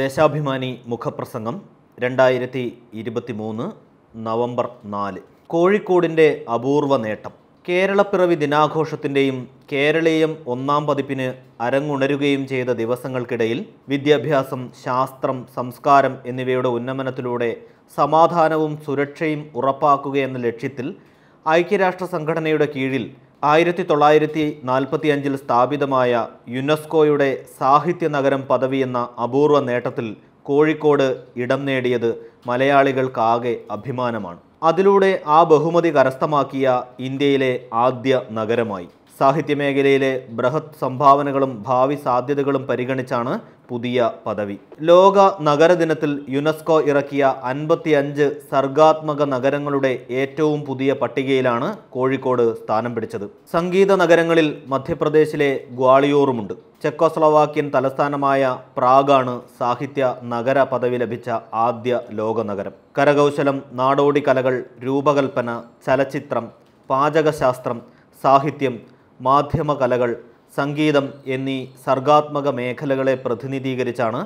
ദേശാഭിമാനി മുഖപ്രസംഗം രണ്ടായിരത്തി ഇരുപത്തി മൂന്ന് നവംബർ നാല് കോഴിക്കോടിൻ്റെ അപൂർവ നേട്ടം കേരളപ്പിറവി ദിനാഘോഷത്തിൻ്റെയും കേരളീയം ഒന്നാം പതിപ്പിന് അരങ്ങുണരുകയും ചെയ്ത ദിവസങ്ങൾക്കിടയിൽ വിദ്യാഭ്യാസം ശാസ്ത്രം സംസ്കാരം എന്നിവയുടെ ഉന്നമനത്തിലൂടെ സമാധാനവും സുരക്ഷയും ഉറപ്പാക്കുകയെന്ന ലക്ഷ്യത്തിൽ ഐക്യരാഷ്ട്ര സംഘടനയുടെ കീഴിൽ ആയിരത്തി തൊള്ളായിരത്തി നാൽപ്പത്തി അഞ്ചിൽ സ്ഥാപിതമായ യുനെസ്കോയുടെ സാഹിത്യ നഗരം പദവി എന്ന അപൂർവ നേട്ടത്തിൽ കോഴിക്കോട് ഇടം നേടിയത് മലയാളികൾക്കാകെ അഭിമാനമാണ് അതിലൂടെ ആ ബഹുമതി കരസ്ഥമാക്കിയ ഇന്ത്യയിലെ ആദ്യ നഗരമായി സാഹിത്യമേഖലയിലെ ബൃഹത് സംഭാവനകളും ഭാവി സാധ്യതകളും പരിഗണിച്ചാണ് പുതിയ പദവി ലോക നഗരദിനത്തിൽ യുനെസ്കോ ഇറക്കിയ അൻപത്തിയഞ്ച് സർഗാത്മക നഗരങ്ങളുടെ ഏറ്റവും പുതിയ പട്ടികയിലാണ് കോഴിക്കോട് സ്ഥാനം പിടിച്ചത് സംഗീത നഗരങ്ങളിൽ മധ്യപ്രദേശിലെ ഗ്വാളിയോറുമുണ്ട് ചെക്കോസ്ലോവാക്യൻ തലസ്ഥാനമായ പ്രാഗാണ് സാഹിത്യ നഗര പദവി ലഭിച്ച ആദ്യ ലോക നഗരം കരകൗശലം നാടോടി കലകൾ രൂപകൽപ്പന ചലച്ചിത്രം പാചകശാസ്ത്രം സാഹിത്യം മാധ്യമകലകൾ സംഗീതം എന്നീ സർഗാത്മക മേഖലകളെ പ്രതിനിധീകരിച്ചാണ്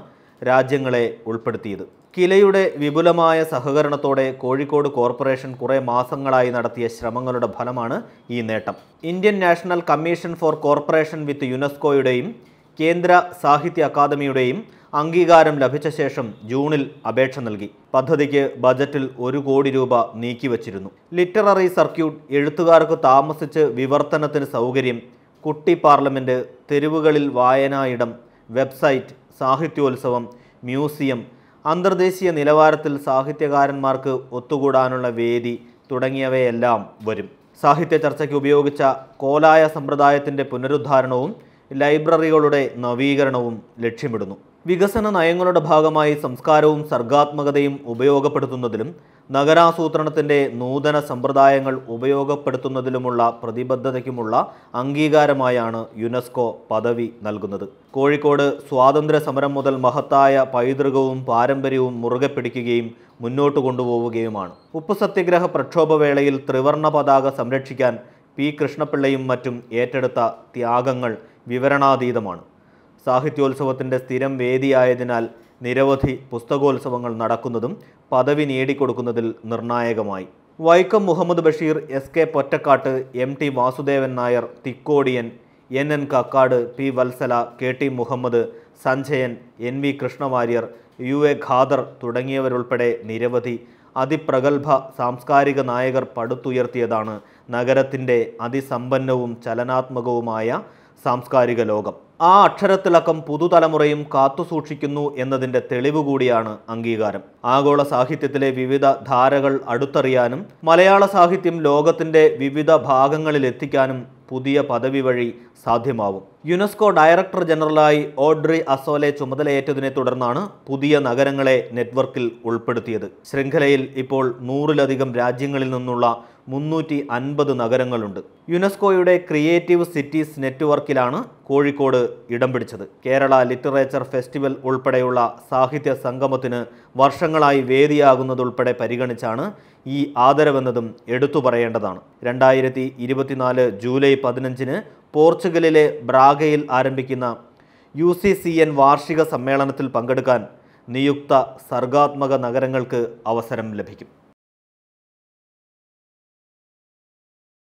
രാജ്യങ്ങളെ ഉൾപ്പെടുത്തിയത് കിലയുടെ വിപുലമായ സഹകരണത്തോടെ കോഴിക്കോട് കോർപ്പറേഷൻ കുറേ മാസങ്ങളായി നടത്തിയ ശ്രമങ്ങളുടെ ഫലമാണ് ഈ നേട്ടം Indian National Commission for Corporation with യുനെസ്കോയുടെയും കേന്ദ്ര സാഹിത്യ അക്കാദമിയുടെയും അംഗീകാരം ലഭിച്ച ശേഷം ജൂണിൽ അപേക്ഷ നൽകി പദ്ധതിക്ക് ബജറ്റിൽ ഒരു കോടി രൂപ നീക്കിവച്ചിരുന്നു ലിറ്റററി സർക്യൂട്ട് എഴുത്തുകാർക്ക് താമസിച്ച് വിവർത്തനത്തിന് സൗകര്യം കുട്ടി പാർലമെൻറ്റ് തെരുവുകളിൽ വായനായിടം വെബ്സൈറ്റ് സാഹിത്യോത്സവം മ്യൂസിയം അന്തർദേശീയ നിലവാരത്തിൽ സാഹിത്യകാരന്മാർക്ക് ഒത്തുകൂടാനുള്ള വേദി തുടങ്ങിയവയെല്ലാം വരും സാഹിത്യ ചർച്ചയ്ക്ക് ഉപയോഗിച്ച കോലായ സമ്പ്രദായത്തിൻ്റെ പുനരുദ്ധാരണവും ലൈബ്രറികളുടെ നവീകരണവും ലക്ഷ്യമിടുന്നു വികസന നയങ്ങളുടെ ഭാഗമായി സംസ്കാരവും സർഗാത്മകതയും ഉപയോഗപ്പെടുത്തുന്നതിലും നഗരാസൂത്രണത്തിൻ്റെ നൂതന സമ്പ്രദായങ്ങൾ ഉപയോഗപ്പെടുത്തുന്നതിലുമുള്ള പ്രതിബദ്ധതയ്ക്കുമുള്ള അംഗീകാരമായാണ് യുനെസ്കോ പദവി നൽകുന്നത് കോഴിക്കോട് സ്വാതന്ത്ര്യ സമരം മുതൽ മഹത്തായ പൈതൃകവും പാരമ്പര്യവും മുറുകെ പിടിക്കുകയും മുന്നോട്ട് കൊണ്ടുപോവുകയുമാണ് ഉപ്പ് സത്യഗ്രഹ പ്രക്ഷോഭവേളയിൽ ത്രിവർണ പതാക സംരക്ഷിക്കാൻ പി കൃഷ്ണപിള്ളയും മറ്റും ഏറ്റെടുത്ത ത്യാഗങ്ങൾ വിവരണാതീതമാണ് സാഹിത്യോത്സവത്തിൻ്റെ സ്ഥിരം വേദിയായതിനാൽ നിരവധി പുസ്തകോത്സവങ്ങൾ നടക്കുന്നതും പദവി നേടിക്കൊടുക്കുന്നതിൽ നിർണായകമായി Vaikom Muhammad Basheer S K Pottekkatt M T Vasudevan Nair Thikkodiyan N N Kakkad P Valsala K T Muhammad Sanjayan N V Krishna Warrier U A Khader തുടങ്ങിയവരുൾപ്പെടെ നിരവധി അതിപ്രഗത്ഭ സാംസ്കാരിക നായകർ പടുത്തുയർത്തിയതാണ് നഗരത്തിൻ്റെ അതിസമ്പന്നവും ചലനാത്മകവുമായ സാംസ്കാരിക ലോകം ആ അക്ഷരത്തിളക്കം പുതുതലമുറയും കാത്തുസൂക്ഷിക്കുന്നു എന്നതിൻ്റെ തെളിവ് കൂടിയാണ് അംഗീകാരം ആഗോള സാഹിത്യത്തിലെ വിവിധ ധാരകൾ അടുത്തറിയാനും മലയാള സാഹിത്യം ലോകത്തിൻ്റെ വിവിധ ഭാഗങ്ങളിലെത്തിക്കാനും പുതിയ പദവി വഴി സാധ്യമാവും യുനെസ്കോ ഡയറക്ടർ ജനറലായി ഓഡ്രി അസോലെ ചുമതലയേറ്റതിനെ തുടർന്നാണ് പുതിയ നഗരങ്ങളെ നെറ്റ്വർക്കിൽ ഉൾപ്പെടുത്തിയത് ശൃംഖലയിൽ ഇപ്പോൾ നൂറിലധികം രാജ്യങ്ങളിൽ നിന്നുള്ള മുന്നൂറ്റി അൻപത് നഗരങ്ങളുണ്ട് യുനെസ്കോയുടെ ക്രിയേറ്റീവ് സിറ്റീസ് നെറ്റ്വർക്കിലാണ് കോഴിക്കോട് ഇടം പിടിച്ചത് കേരള ലിറ്ററേച്ചർ ഫെസ്റ്റിവൽ ഉൾപ്പെടെയുള്ള സാഹിത്യ സംഗമത്തിന് വർഷങ്ങളായി വേദിയാകുന്നതുൾപ്പെടെ പരിഗണിച്ചാണ് ഈ ആദരവെന്നതും എടുത്തു പറയേണ്ടതാണ് രണ്ടായിരത്തി ഇരുപത്തിനാല് ജൂലൈ പതിനഞ്ചിന് പോർച്ചുഗലിലെ ബ്രാഗയിൽ ആരംഭിക്കുന്ന യു സി സി എൻ വാർഷിക സമ്മേളനത്തിൽ പങ്കെടുക്കാൻ നിയുക്ത സർഗാത്മക നഗരങ്ങൾക്ക് അവസരം ലഭിക്കും